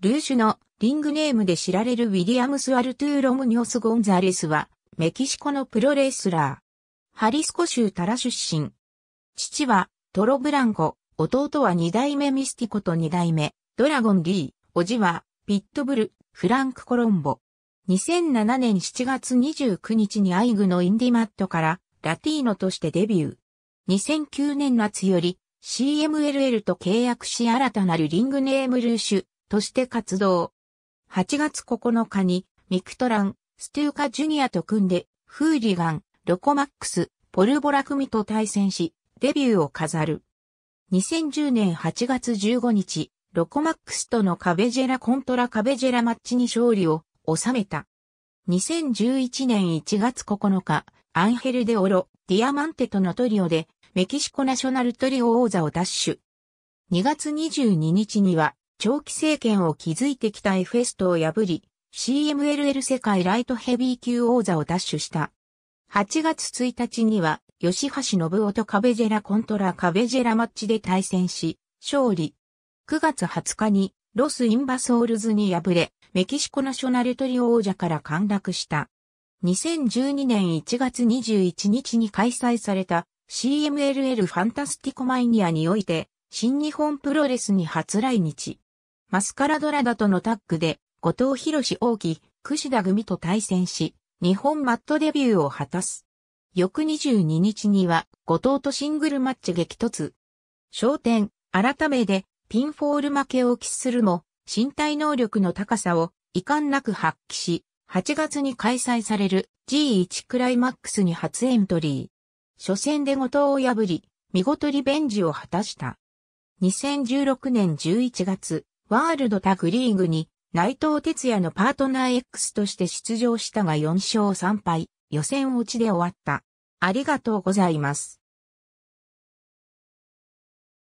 ルーシュのリングネームで知られるウィリアムス・アルトゥーロ・ムニョス・ゴンザレスは、メキシコのプロレスラー。ハリスコ州タラ出身。父は、トロブランコ、弟は二代目ミスティコと二代目、ドラゴン・リー、おじは、ピットブル、フランク・コロンボ。2007年7月29日にアイグのインディマットから、ラティーノとしてデビュー。2009年夏より、CMLL と契約し新たなるリングネームルーシュ、として活動。8月9日に、ミクトラン、ステューカ・ジュニアと組んで、フーリガン、ロコマックス、ポルボラ組と対戦し、デビューを飾る。2010年8月15日、ロコマックスとのカベジェラコントラカベジェラマッチに勝利を収めた。2011年1月9日、アンヘル・デ・オロ、ディアマンテとのトリオで、メキシコナショナルトリオ王座を奪取。2月22日には、長期政権を築いてきたエフェストを破り、CMLL 世界ライトヘビー級王座を奪取した。8月1日には、吉橋信夫とカベジェラコントラカベジェラマッチで対戦し、勝利。9月20日に、ロス・インバソールズに敗れ、メキシコナショナルトリオ王者から陥落した。2012年1月21日に開催された CMLL ファンタスティコマイニアにおいて、新日本プロレスに初来日。マスカラドラダとのタッグで、後藤博士大木、串田組と対戦し、日本マットデビューを果たす。翌22日には、後藤とシングルマッチ激突。焦点、改めで、ピンフォール負けを喫するも、身体能力の高さを遺憾なく発揮し、8月に開催される G1 クライマックスに初エントリー。初戦で後藤を破り、見事リベンジを果たした。2016年11月、ワールドタグリーグに内藤哲也のパートナー X として出場したが4勝3敗、予選落ちで終わった。ありがとうございます。